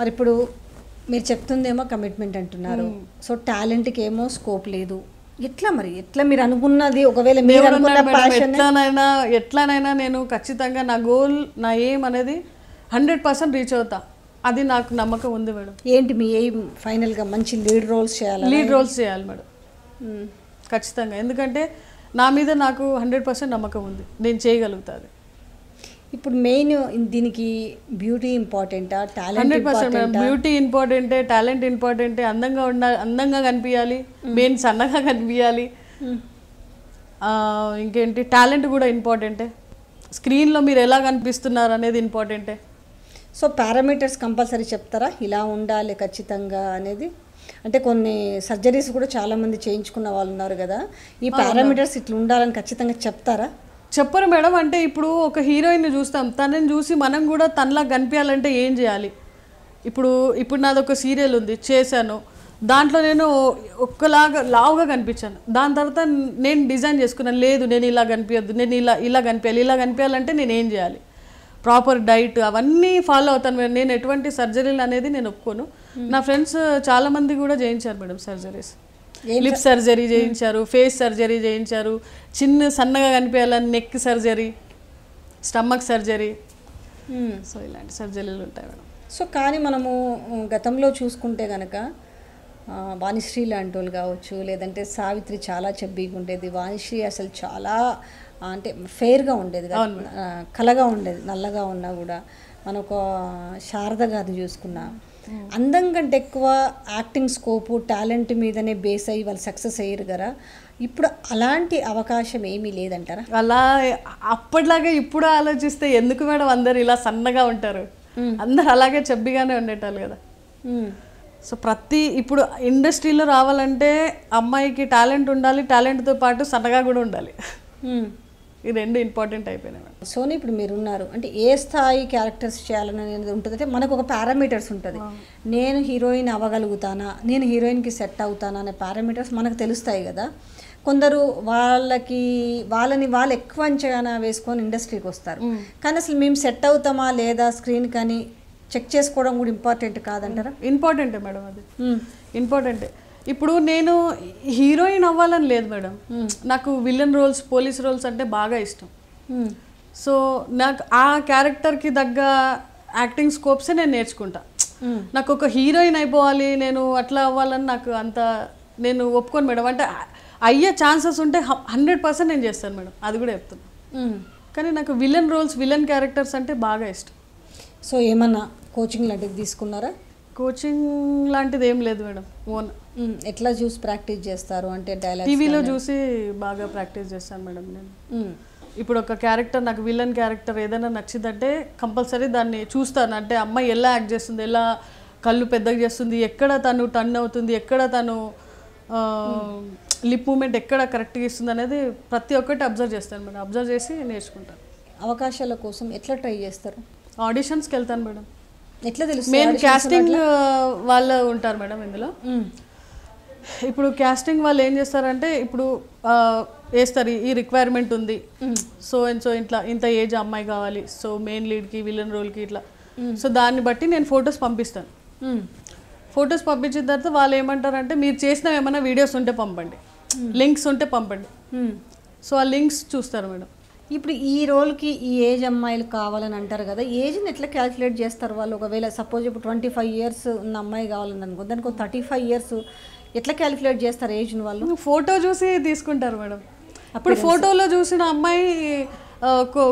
మరి ఇప్పుడు మీరు చెప్తుందేమో కమిట్మెంట్ అంటున్నారు సో టాలెంట్కి ఏమో స్కోప్ లేదు ఎట్లా మరి ఎట్లా మీరు అనుకున్నది ఒకవేళ మీరు అనుకున్న ఎట్లానైనా ఎట్లానైనా నేను ఖచ్చితంగా నా గోల్ నా ఏం అనేది హండ్రెడ్ పర్సెంట్ రీచ్ అవుతా అది నాకు నమ్మకం ఉంది మేడం ఏంటి మీ ఎయిమ్ ఫైనల్గా మంచి లీడ్ రోల్స్ చేయాలి లీడ్ రోల్స్ చేయాలి మేడం hmm. ఖచ్చితంగా ఎందుకంటే నా మీద నాకు హండ్రెడ్ పర్సెంట్ నమ్మకం ఉంది నేను చేయగలుగుతాది ఇప్పుడు మెయిన్ దీనికి బ్యూటీ ఇంపార్టెంటా టాలెంట్ బ్యూటీ ఇంపార్టెంటే టాలెంట్ ఇంపార్టెంటే అందంగా ఉండ అందంగా కనిపించాలి మెయిన్ సన్నగా కనిపించాలి ఇంకేంటి టాలెంట్ కూడా ఇంపార్టెంటే స్క్రీన్లో మీరు ఎలా కనిపిస్తున్నారు అనేది ఇంపార్టెంటే సో పారామీటర్స్ కంపల్సరీ చెప్తారా ఇలా ఉండాలి ఖచ్చితంగా అనేది అంటే కొన్ని సర్జరీస్ కూడా చాలామంది చేయించుకున్న వాళ్ళు ఉన్నారు కదా ఈ పారామీటర్స్ ఇట్లా ఉండాలని ఖచ్చితంగా చెప్తారా చెప్పరు మేడం అంటే ఇప్పుడు ఒక హీరోయిన్ చూస్తాం తనని చూసి మనం కూడా తనలా కనిపించాలంటే ఏం చేయాలి ఇప్పుడు ఇప్పుడు నాది ఒక సీరియల్ ఉంది చేశాను దాంట్లో నేను ఒక్కలాగా లావుగా కనిపించాను దాని తర్వాత నేను డిజైన్ చేసుకున్నాను లేదు నేను ఇలా కనిపించద్దు నేను ఇలా ఇలా కనిపించాలి ఇలా కనిపించాలంటే నేను ఏం చేయాలి ప్రాపర్ డైట్ అవన్నీ ఫాలో అవుతాను నేను ఎటువంటి సర్జరీలు అనేది నేను ఒప్పుకోను నా ఫ్రెండ్స్ చాలామంది కూడా చేయించారు మేడం సర్జరీస్ లిప్ సర్జరీ చేయించారు ఫేస్ సర్జరీ చేయించారు చిన్న సన్నగా కనిపించాలని neck surgery stomach surgery so ఇలాంటి సర్జరీలు ఉంటాయి మేడం సో కానీ మనము గతంలో చూసుకుంటే కనుక వాణిశ్రీ లాంటి వాళ్ళు కావచ్చు లేదంటే సావిత్రి చాలా చెబ్బీగా ఉండేది వాణిశ్రీ అసలు చాలా అంటే ఫెయిర్గా ఉండేది కలగా ఉండేది నల్లగా ఉన్నా కూడా మనకు శారద గారిని చూసుకున్నా Hmm. అందం కంటే ఎక్కువ యాక్టింగ్ స్కోపు టాలెంట్ మీదనే బేస్ అయ్యి వాళ్ళు సక్సెస్ అయ్యారు కదా ఇప్పుడు అలాంటి అవకాశం ఏమీ లేదంటారా అలా అప్పటిలాగా ఇప్పుడు ఆలోచిస్తే ఎందుకు మేడం అందరు ఇలా సన్నగా ఉంటారు hmm. అందరు అలాగే చెబ్బిగానే ఉండేటారు కదా hmm. సో ప్రతి ఇప్పుడు ఇండస్ట్రీలో రావాలంటే అమ్మాయికి టాలెంట్ ఉండాలి టాలెంట్తో పాటు సన్నగా కూడా ఉండాలి ఈ రెండు ఇంపార్టెంట్ అయిపోయినాయి సోని ఇప్పుడు ఇప్పుడు మీరున్నారు అంటే ఏ స్థాయి క్యారెక్టర్స్ చేయాలని అనేది ఉంటుంది మనకు ఒక పారామీటర్స్ ఉంటుంది నేను హీరోయిన్ అవ్వగలుగుతానా నేను హీరోయిన్కి సెట్ అవుతానా అనే పారామీటర్స్ మనకు తెలుస్తాయి కదా కొందరు వాళ్ళకి వాళ్ళని వాళ్ళు ఎక్కువ అంచనా వేసుకొని ఇండస్ట్రీకి వస్తారు కానీ అసలు మేము సెట్ అవుతామా లేదా స్క్రీన్ కానీ చెక్ చేసుకోవడం కూడా ఇంపార్టెంట్ కాదంటారా ఇంపార్టెంటే మేడం అది ఇంపార్టెంటే ఇప్పుడు నేను హీరోయిన్ అవ్వాలని లేదు మేడం hmm. నాకు విలన్ రోల్స్ పోలీస్ రోల్స్ అంటే బాగా ఇష్టం hmm. సో నాకు ఆ క్యారెక్టర్కి తగ్గ యాక్టింగ్ స్కోప్సే నేను నేర్చుకుంటా hmm. నాకు ఒక హీరోయిన్ అయిపోవాలి నేను అట్లా అవ్వాలని నాకు అంత నేను ఒప్పుకోను మేడం అంటే అయ్యే ఛాన్సెస్ ఉంటే హండ్రెడ్ పర్సెంట్ నేను చేస్తాను మేడం అది కూడా చెప్తున్నా కానీ నాకు విలన్ రోల్స్ విలన్ క్యారెక్టర్స్ అంటే బాగా ఇష్టం సో ఏమన్నా కోచింగ్ లాంటివి తీసుకున్నారా కోచింగ్ లాంటిది ఏం లేదు మేడం ఓన్ ఎట్లా చూసి ప్రాక్టీస్ చేస్తారు అంటే డైలాగ్ టీవీలో చూసి బాగా ప్రాక్టీస్ చేస్తాను మేడం నేను ఇప్పుడు ఒక క్యారెక్టర్ నాకు విలన్ క్యారెక్టర్ ఏదైనా నచ్చిందంటే కంపల్సరీ దాన్ని చూస్తాను అంటే అమ్మాయి ఎలా యాక్ట్ చేస్తుంది ఎలా కళ్ళు పెద్దగా చేస్తుంది ఎక్కడ తను టర్న్ అవుతుంది ఎక్కడ తను లిప్ మూమెంట్ ఎక్కడ కరెక్ట్గా ఇస్తుంది అనేది ప్రతి ఒక్కటి అబ్జర్వ్ చేస్తాను మేడం అబ్జర్వ్ చేసి నేర్చుకుంటాను అవకాశాల కోసం ఎట్లా ట్రై చేస్తారు ఆడిషన్స్కి వెళ్తాను మేడం ఎట్లా తెలుసు మెయిన్ క్యాస్టింగ్ uh, వాళ్ళు ఉంటారు మేడం ఇందులో ఇప్పుడు క్యాస్టింగ్ వాళ్ళు ఏం చేస్తారంటే ఇప్పుడు uh, వేస్తారు ఈ రిక్వైర్మెంట్ ఉంది సో అండ్ సో ఇట్లా ఇంత ఏజ్ అమ్మాయి కావాలి సో మెయిన్ లీడ్కి విలన్ రోల్కి ఇట్లా సో దాన్ని బట్టి నేను ఫొటోస్ పంపిస్తాను ఫొటోస్ పంపించిన తర్వాత వాళ్ళు ఏమంటారంటే మీరు చేసిన ఏమైనా వీడియోస్ ఉంటే పంపండి లింక్స్ ఉంటే పంపండి సో ఆ లింక్స్ చూస్తారు మేడం ఇప్పుడు ఈ రోల్కి ఈ ఏజ్ అమ్మాయిలు కావాలని అంటారు కదా ఏజ్ని ఎట్లా క్యాల్కులేట్ చేస్తారు వాళ్ళు ఒకవేళ సపోజ్ ఇప్పుడు ట్వంటీ ఫైవ్ ఇయర్స్ ఉన్న అమ్మాయి కావాలని అనుకో దానికి థర్టీ ఫైవ్ ఇయర్స్ ఎట్లా క్యాలిక్యులేట్ చేస్తారు ఏజ్ని వాళ్ళు ఫోటో చూసి తీసుకుంటారు మేడం అప్పుడు ఫోటోలో చూసిన అమ్మాయి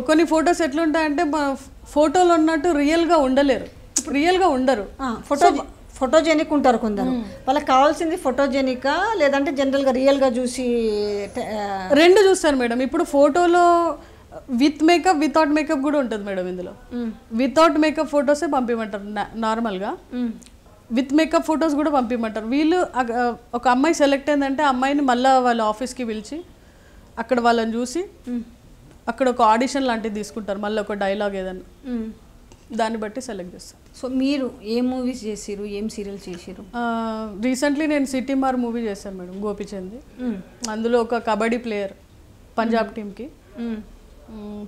కొన్ని ఫొటోస్ ఎట్లుంటాయంటే ఫోటోలు ఉన్నట్టు రియల్గా ఉండలేరు రియల్గా ఉండరు ఫోటో ఫోటోజెనిక్ ఉంటారు కొందరు వాళ్ళకి కావాల్సింది ఫోటోజెనికా లేదంటే జనరల్గా రియల్గా చూసి రెండు చూస్తారు మేడం ఇప్పుడు ఫోటోలో విత్ మేకప్ వితౌట్ మేకప్ కూడా ఉంటుంది మేడం ఇందులో వితౌట్ మేకప్ ఫొటోసే పంపిమంటారు నార్మల్గా విత్ మేకప్ ఫొటోస్ కూడా పంపిమంటారు వీళ్ళు ఒక అమ్మాయి సెలెక్ట్ అయిందంటే అమ్మాయిని మళ్ళీ వాళ్ళ ఆఫీస్కి పిలిచి అక్కడ వాళ్ళని చూసి అక్కడ ఒక ఆడిషన్ లాంటిది తీసుకుంటారు మళ్ళీ ఒక డైలాగ్ ఏదన్నా దాన్ని బట్టి సెలెక్ట్ చేస్తాను సో మీరు ఏ మూవీస్ చేసారు ఏం సీరియల్ చేసారు రీసెంట్లీ నేను సిటీ మార్ మూవీ చేశాను మేడం గోపిచంద్ అందులో ఒక కబడ్డీ ప్లేయర్ పంజాబ్ టీంకి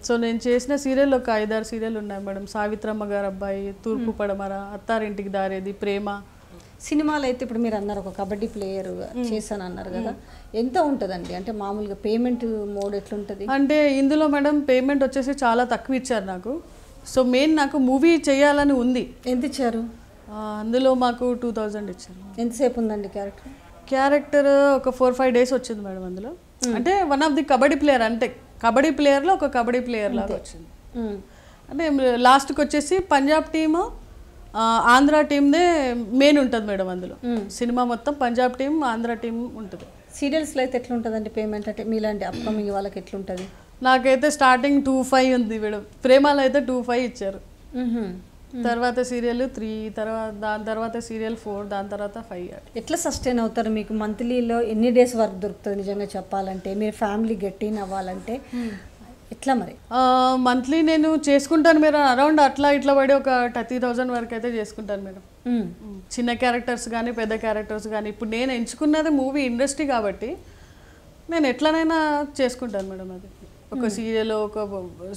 సో నేను చేసిన సీరియల్ ఒక ఐదారు సీరియల్ ఉన్నాయి మేడం సావిత్రమ్మ గారు అబ్బాయి తూర్పు పడమర అత్తారింటికి దారేది ప్రేమ సినిమాలు అయితే ఇప్పుడు మీరు అన్నారు ఒక కబడ్డీ ప్లేయర్ చేశాను అన్నారు కదా ఎంత ఉంటుందండి అంటే మామూలుగా పేమెంట్ మోడ్ ఎట్లుంటుంది అంటే ఇందులో మేడం పేమెంట్ వచ్చేసి చాలా తక్కువ ఇచ్చారు నాకు సో మెయిన్ నాకు మూవీ చేయాలని ఉంది ఎంత ఇచ్చారు అందులో మాకు టూ థౌజండ్ ఇచ్చారు ఎంతసేపు ఉందండి క్యారెక్టర్ క్యారెక్టర్ ఒక ఫోర్ ఫైవ్ డేస్ వచ్చింది మేడం అందులో అంటే one of the kabaddi player అంటే కబడ్డీ ప్లేయర్లో ఒక కబడ్డీ ప్లేయర్ లాగా వచ్చింది అంటే లాస్ట్కి వచ్చేసి పంజాబ్ టీము ఆంధ్ర టీమ్దే మెయిన్ ఉంటుంది మేడం అందులో సినిమా మొత్తం పంజాబ్ టీం ఆంధ్ర టీం ఉంటుంది సీరియల్స్లో అయితే ఎట్లుంటుందండి పేమెంట్ అంటే మీలాంటి అప్కమింగ్ వాళ్ళకి ఎట్లుంటుంది నాకైతే స్టార్టింగ్ టూ ఫైవ్ ఉంది మేడం ప్రేమలో అయితే టూ ఫైవ్ ఇచ్చారు తర్వాత సీరియల్ త్రీ తర్వాత దాని తర్వాత సీరియల్ ఫోర్ దాని తర్వాత ఫైవ్ ఎట్లా సస్టైన్ అవుతారు మీకు మంత్లీలో ఎన్ని డేస్ వర్క్ దొరుకుతుంది నిజంగా చెప్పాలంటే మీరు ఫ్యామిలీ గట్టిన్ అవ్వాలంటే ఎట్లా మరి మంత్లీ నేను చేసుకుంటాను మీరు అరౌండ్ అట్లా ఇట్లా పడి ఒక థర్టీ థౌజండ్ వరకు అయితే చేసుకుంటాను మేడం చిన్న క్యారెక్టర్స్ కానీ పెద్ద క్యారెక్టర్స్ కానీ ఇప్పుడు నేను ఎంచుకున్నది మూవీ ఇండస్ట్రీ కాబట్టి నేను ఎట్లనైనా చేసుకుంటాను మేడం అది ఒక సీరియల్ hmm. ఒక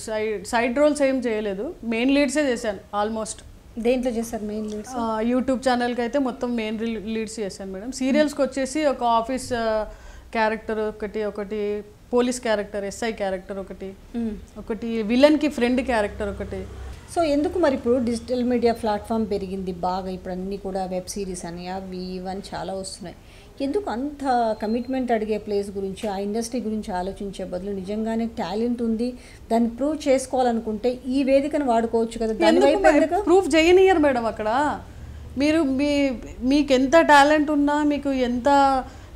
సైడ్ సైడ్ రోల్స్ ఏం చేయలేదు మెయిన్ లీడ్సే చేశాను ఆల్మోస్ట్ దేంట్లో చేశారు మెయిన్ లీడ్స్ యూట్యూబ్ ఛానల్కి అయితే మొత్తం మెయిన్ లీడ్స్ చేశాను మేడం సీరియల్స్కి hmm. వచ్చేసి ఒక ఆఫీస్ క్యారెక్టర్ ఒకటి ఒకటి పోలీస్ క్యారెక్టర్ ఎస్ఐ క్యారెక్టర్ ఒకటి hmm. ఒకటి విలన్కి ఫ్రెండ్ క్యారెక్టర్ ఒకటి సో ఎందుకు మరి ఇప్పుడు డిజిటల్ మీడియా ప్లాట్ఫామ్ పెరిగింది బాగా ఇప్పుడు అన్నీ కూడా వెబ్ సిరీస్ అని అవి ఇవన్నీ చాలా వస్తున్నాయి ఎందుకు అంత కమిట్మెంట్ అడిగే ప్లేస్ గురించి ఆ ఇండస్ట్రీ గురించి ఆలోచించే బదులు నిజంగానే టాలెంట్ ఉంది దాన్ని ప్రూవ్ చేసుకోవాలనుకుంటే ఈ వేదికను వాడుకోవచ్చు కదా దానివైపు ప్రూఫ్ చేయనియరు మేడం అక్కడ మీరు మీ మీకు ఎంత టాలెంట్ ఉన్నా మీకు ఎంత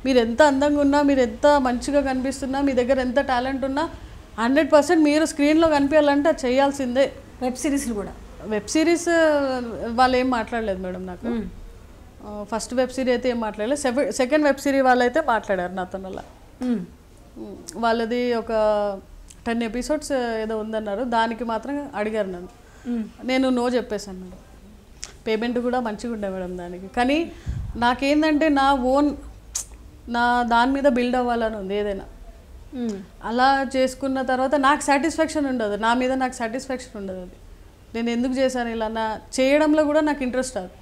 మీరు ఎంత అందంగా ఉన్నా మీరు ఎంత మంచిగా కనిపిస్తున్నా మీ దగ్గర ఎంత టాలెంట్ ఉన్నా హండ్రెడ్ పర్సెంట్ మీరు స్క్రీన్లో కనిపించాలంటే అది చేయాల్సిందే వెబ్ సిరీస్లు కూడా వెబ్ సిరీస్ వాళ్ళు ఏం మాట్లాడలేదు మేడం నాకు ఫస్ట్ వెబ్ సిరీ అయితే ఏం మాట్లాడలేదు సెకండ్ వెబ్ సిరీ అయితే మాట్లాడారు నాతో అలా వాళ్ళది ఒక టెన్ ఎపిసోడ్స్ ఏదో ఉందన్నారు దానికి మాత్రం అడిగారు నన్ను నేను నో చెప్పేశాను మేడం పేమెంట్ కూడా మంచిగా ఉండే మేడం దానికి కానీ నాకేందంటే నా ఓన్ నా దాని మీద బిల్డ్ అవ్వాలని ఉంది ఏదైనా అలా చేసుకున్న తర్వాత నాకు సాటిస్ఫాక్షన్ ఉండదు నా మీద నాకు సాటిస్ఫాక్షన్ ఉండదు అది నేను ఎందుకు చేశాను ఇలా నా చేయడంలో కూడా నాకు ఇంట్రెస్ట్ రాదు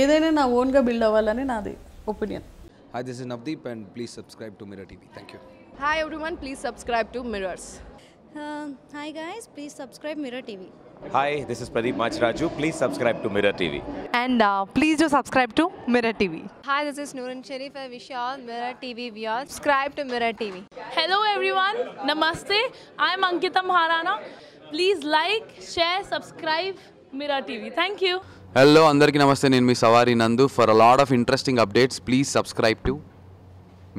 ఏదైనా నా ఓన్గా బిల్డ్ అవ్వాలని నాది opinion Hi, this is Navdeep and please subscribe to Mirror TV. Thank you. Hi everyone, please subscribe to Mirrors. Uh, hi guys, please subscribe Mirror TV. Hi, this is Pradeep Machraju. Please subscribe to Mirror TV. And uh, please do subscribe to Mirror TV. Hi, this is Noorun Sharif. I wish you all Mirror TV viewers. Subscribe to Mirror TV. Hello everyone. Namaste. I'm Ankita Maharana. Please like, share, subscribe Mirror TV. Thank you. Hello అందరికీ నమస్తే నేను మీ Savaari Nandu for a lot of interesting updates please subscribe to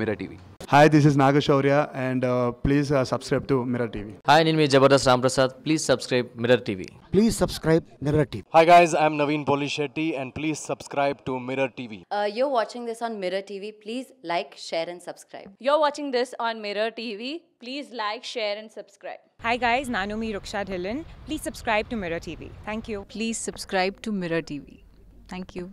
mirror TV hi this is Naga Shaurya and please subscribe to Mirror TV hi నేను మీ Jabardasth Ram please subscribe Mirror TV please subscribe Mirror TV hi guys am Naveen Polishetty and please subscribe to Mirror TV you are watching this on mirror TV please like share and subscribe you are watching this on mirror TV please like share and subscribe Hi guys, Nanomi Rukshad Ruksha Please subscribe to Mirror TV. Thank you. Please subscribe to Mirror TV. Thank you.